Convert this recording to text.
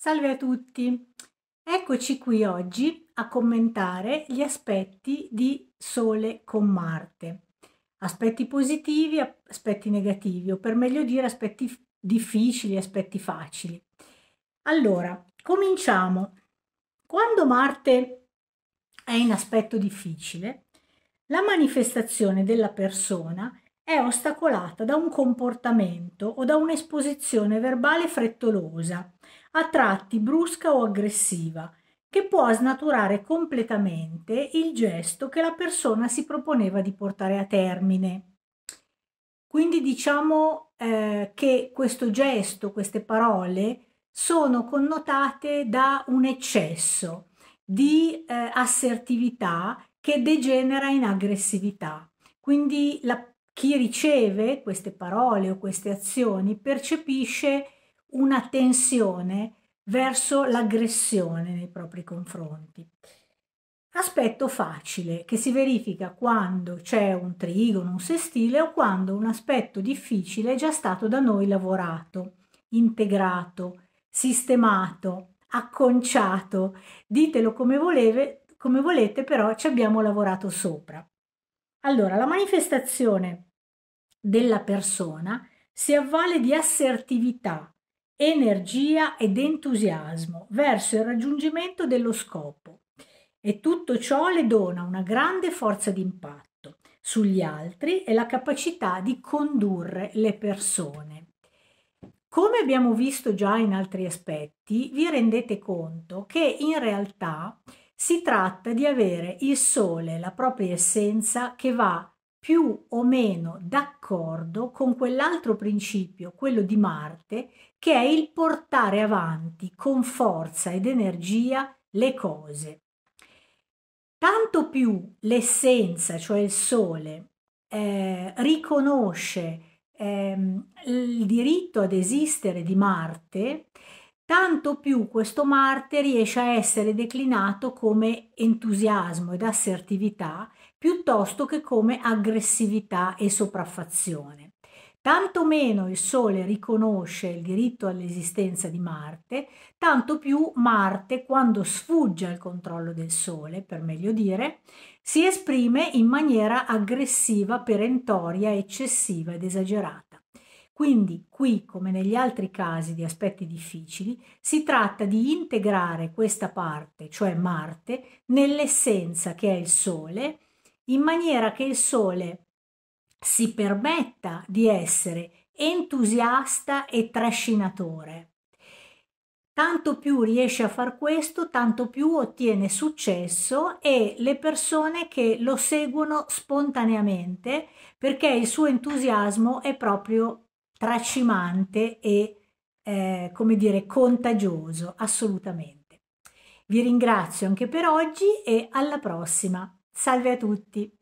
Salve a tutti! Eccoci qui oggi a commentare gli aspetti di Sole con Marte. Aspetti positivi, aspetti negativi, o per meglio dire aspetti difficili, aspetti facili. Allora, cominciamo. Quando Marte è in aspetto difficile, la manifestazione della persona è ostacolata da un comportamento o da un'esposizione verbale frettolosa a tratti brusca o aggressiva, che può snaturare completamente il gesto che la persona si proponeva di portare a termine. Quindi diciamo eh, che questo gesto, queste parole, sono connotate da un eccesso di eh, assertività che degenera in aggressività. Quindi la, chi riceve queste parole o queste azioni percepisce una tensione verso l'aggressione nei propri confronti. Aspetto facile che si verifica quando c'è un trigono, un sestile o quando un aspetto difficile è già stato da noi lavorato, integrato, sistemato, acconciato, ditelo come, voleve, come volete, però ci abbiamo lavorato sopra. Allora, la manifestazione della persona si avvale di assertività, energia ed entusiasmo verso il raggiungimento dello scopo e tutto ciò le dona una grande forza d'impatto sugli altri e la capacità di condurre le persone. Come abbiamo visto già in altri aspetti, vi rendete conto che in realtà si tratta di avere il sole, la propria essenza, che va più o meno d'accordo con quell'altro principio, quello di Marte, che è il portare avanti con forza ed energia le cose. Tanto più l'essenza, cioè il Sole, eh, riconosce ehm, il diritto ad esistere di Marte, tanto più questo Marte riesce a essere declinato come entusiasmo ed assertività piuttosto che come aggressività e sopraffazione. Tanto meno il Sole riconosce il diritto all'esistenza di Marte, tanto più Marte, quando sfugge al controllo del Sole, per meglio dire, si esprime in maniera aggressiva, perentoria, eccessiva ed esagerata. Quindi qui, come negli altri casi di aspetti difficili, si tratta di integrare questa parte, cioè Marte, nell'essenza che è il Sole, in maniera che il Sole si permetta di essere entusiasta e trascinatore. Tanto più riesce a far questo, tanto più ottiene successo e le persone che lo seguono spontaneamente perché il suo entusiasmo è proprio tracimante e, eh, come dire, contagioso, assolutamente. Vi ringrazio anche per oggi e alla prossima. Salve a tutti!